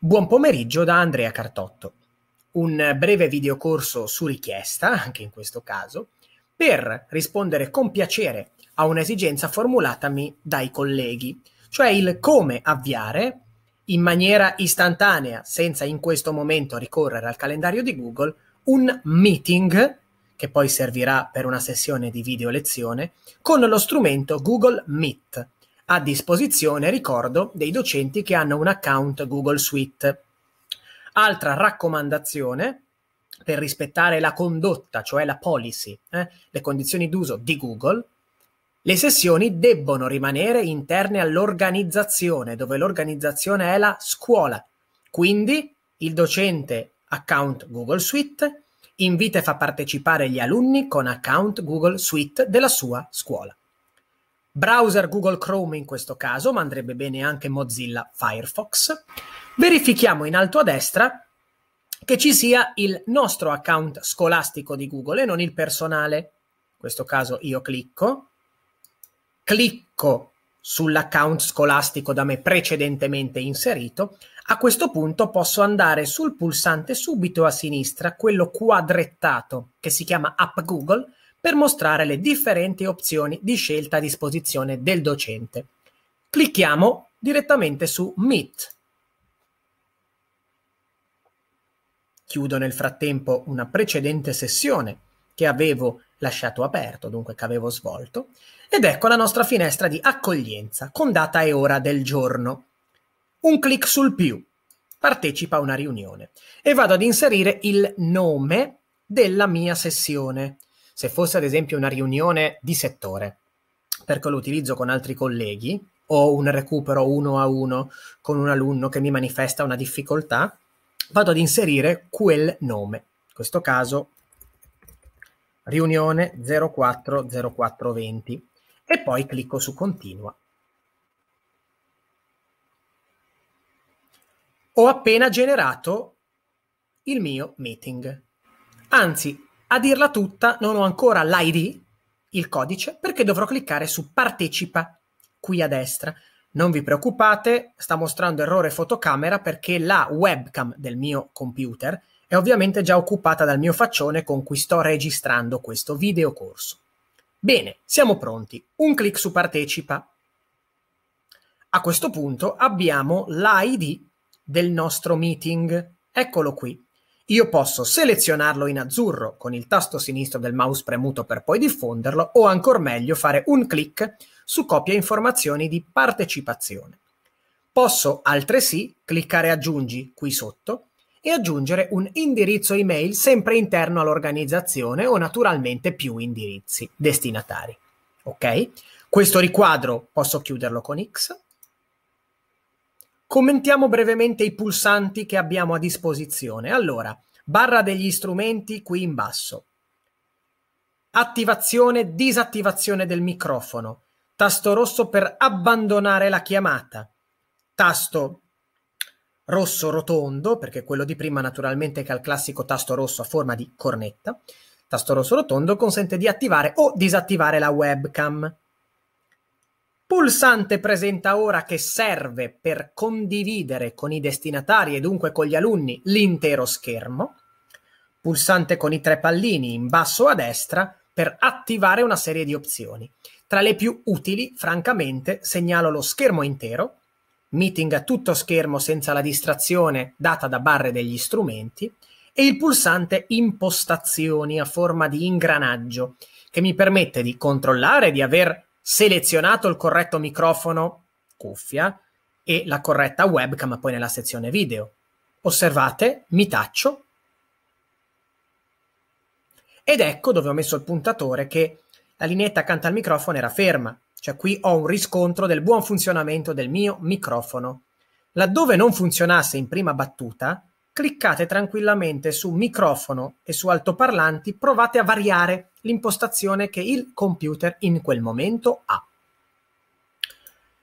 Buon pomeriggio da Andrea Cartotto. Un breve videocorso su richiesta, anche in questo caso, per rispondere con piacere a un'esigenza formulatami dai colleghi, cioè il come avviare in maniera istantanea, senza in questo momento ricorrere al calendario di Google, un meeting che poi servirà per una sessione di video lezione con lo strumento Google Meet a disposizione, ricordo, dei docenti che hanno un account Google Suite. Altra raccomandazione per rispettare la condotta, cioè la policy, eh, le condizioni d'uso di Google, le sessioni debbono rimanere interne all'organizzazione, dove l'organizzazione è la scuola. Quindi il docente account Google Suite invita e fa partecipare gli alunni con account Google Suite della sua scuola browser Google Chrome in questo caso, ma andrebbe bene anche Mozilla Firefox. Verifichiamo in alto a destra che ci sia il nostro account scolastico di Google e non il personale. In questo caso io clicco, clicco sull'account scolastico da me precedentemente inserito. A questo punto posso andare sul pulsante subito a sinistra, quello quadrettato che si chiama App Google, per mostrare le differenti opzioni di scelta a disposizione del docente. Clicchiamo direttamente su Meet. Chiudo nel frattempo una precedente sessione che avevo lasciato aperto, dunque che avevo svolto, ed ecco la nostra finestra di accoglienza con data e ora del giorno. Un clic sul più, partecipa a una riunione e vado ad inserire il nome della mia sessione se fosse ad esempio una riunione di settore, perché lo utilizzo con altri colleghi o un recupero uno a uno con un alunno che mi manifesta una difficoltà, vado ad inserire quel nome. In questo caso riunione 040420 e poi clicco su continua. Ho appena generato il mio meeting. Anzi, a dirla tutta, non ho ancora l'ID, il codice, perché dovrò cliccare su Partecipa qui a destra. Non vi preoccupate, sta mostrando errore fotocamera perché la webcam del mio computer è ovviamente già occupata dal mio faccione con cui sto registrando questo video corso. Bene, siamo pronti. Un clic su Partecipa. A questo punto abbiamo l'ID del nostro meeting. Eccolo qui. Io posso selezionarlo in azzurro con il tasto sinistro del mouse premuto per poi diffonderlo o ancora meglio fare un clic su copia informazioni di partecipazione. Posso altresì cliccare aggiungi qui sotto e aggiungere un indirizzo email sempre interno all'organizzazione o naturalmente più indirizzi destinatari. Ok? Questo riquadro posso chiuderlo con X Commentiamo brevemente i pulsanti che abbiamo a disposizione. Allora, barra degli strumenti qui in basso. Attivazione, disattivazione del microfono. Tasto rosso per abbandonare la chiamata. Tasto rosso rotondo, perché quello di prima naturalmente che ha il classico tasto rosso a forma di cornetta. Tasto rosso rotondo consente di attivare o disattivare la webcam. Pulsante presenta ora che serve per condividere con i destinatari e dunque con gli alunni l'intero schermo. Pulsante con i tre pallini in basso a destra per attivare una serie di opzioni. Tra le più utili, francamente, segnalo lo schermo intero, meeting a tutto schermo senza la distrazione data da barre degli strumenti, e il pulsante impostazioni a forma di ingranaggio che mi permette di controllare di aver selezionato il corretto microfono, cuffia e la corretta webcam poi nella sezione video. Osservate, mi taccio ed ecco dove ho messo il puntatore che la lineetta accanto al microfono era ferma, cioè qui ho un riscontro del buon funzionamento del mio microfono. Laddove non funzionasse in prima battuta, cliccate tranquillamente su microfono e su altoparlanti, provate a variare l'impostazione che il computer in quel momento ha.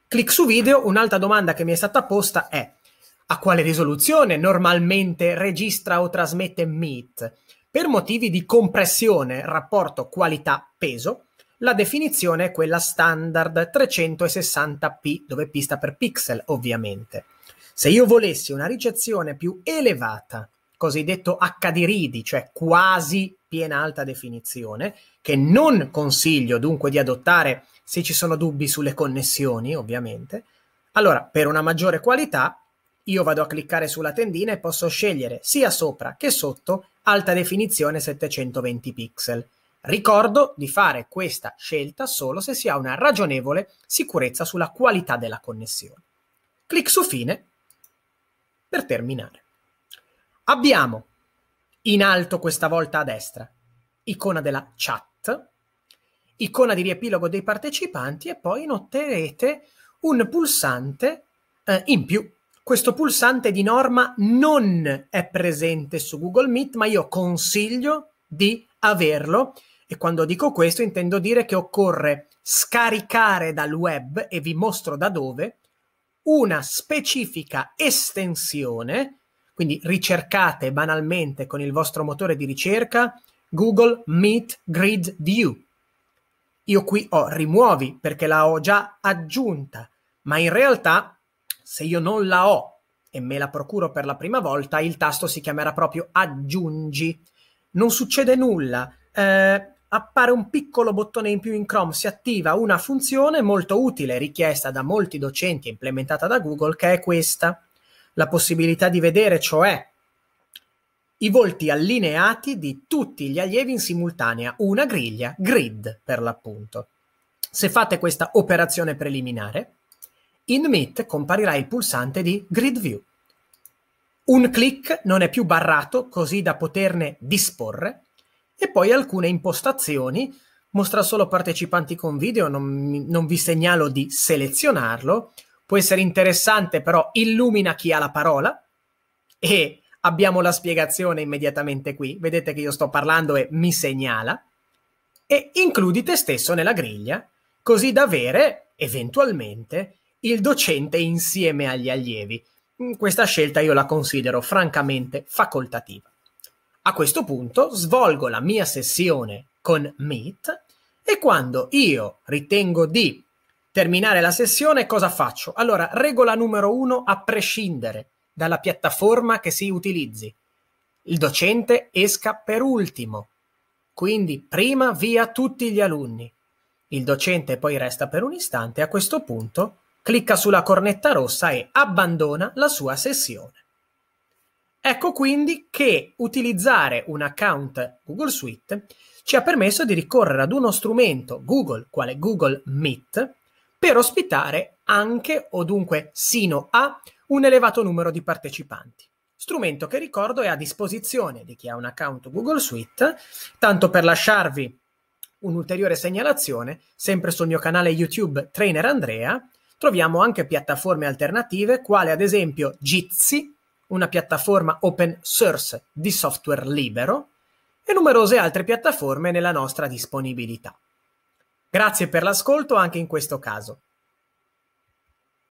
Clic su video, un'altra domanda che mi è stata posta è a quale risoluzione normalmente registra o trasmette Meet? Per motivi di compressione rapporto qualità-peso, la definizione è quella standard 360p, dove p sta per pixel ovviamente. Se io volessi una ricezione più elevata, cosiddetto HD RIDI, cioè quasi piena alta definizione, che non consiglio dunque di adottare se ci sono dubbi sulle connessioni, ovviamente. Allora, per una maggiore qualità, io vado a cliccare sulla tendina e posso scegliere sia sopra che sotto alta definizione 720 pixel. Ricordo di fare questa scelta solo se si ha una ragionevole sicurezza sulla qualità della connessione. Clic su fine per terminare. Abbiamo in alto questa volta a destra icona della chat, icona di riepilogo dei partecipanti e poi noterete un pulsante eh, in più. Questo pulsante di norma non è presente su Google Meet, ma io consiglio di averlo e quando dico questo intendo dire che occorre scaricare dal web e vi mostro da dove una specifica estensione, quindi ricercate banalmente con il vostro motore di ricerca Google Meet Grid View. Io qui ho rimuovi perché la ho già aggiunta, ma in realtà se io non la ho e me la procuro per la prima volta, il tasto si chiamerà proprio aggiungi. Non succede nulla. Eh, appare un piccolo bottone in più in Chrome, si attiva una funzione molto utile, richiesta da molti docenti e implementata da Google, che è questa, la possibilità di vedere, cioè, i volti allineati di tutti gli allievi in simultanea, una griglia, grid per l'appunto. Se fate questa operazione preliminare, in Meet comparirà il pulsante di Grid View. Un clic non è più barrato così da poterne disporre e poi alcune impostazioni, mostra solo partecipanti con video, non, non vi segnalo di selezionarlo, può essere interessante però illumina chi ha la parola e abbiamo la spiegazione immediatamente qui, vedete che io sto parlando e mi segnala, e includi te stesso nella griglia, così da avere eventualmente il docente insieme agli allievi. Questa scelta io la considero francamente facoltativa. A questo punto svolgo la mia sessione con Meet e quando io ritengo di terminare la sessione, cosa faccio? Allora, regola numero uno, a prescindere dalla piattaforma che si utilizzi, il docente esca per ultimo. Quindi prima via tutti gli alunni. Il docente poi resta per un istante a questo punto clicca sulla cornetta rossa e abbandona la sua sessione. Ecco quindi che utilizzare un account Google Suite ci ha permesso di ricorrere ad uno strumento Google, quale Google Meet, per ospitare anche o dunque sino a un elevato numero di partecipanti. Strumento che ricordo è a disposizione di chi ha un account Google Suite, tanto per lasciarvi un'ulteriore segnalazione, sempre sul mio canale YouTube Trainer Andrea, troviamo anche piattaforme alternative quale ad esempio Jitsi una piattaforma open source di software libero e numerose altre piattaforme nella nostra disponibilità. Grazie per l'ascolto anche in questo caso.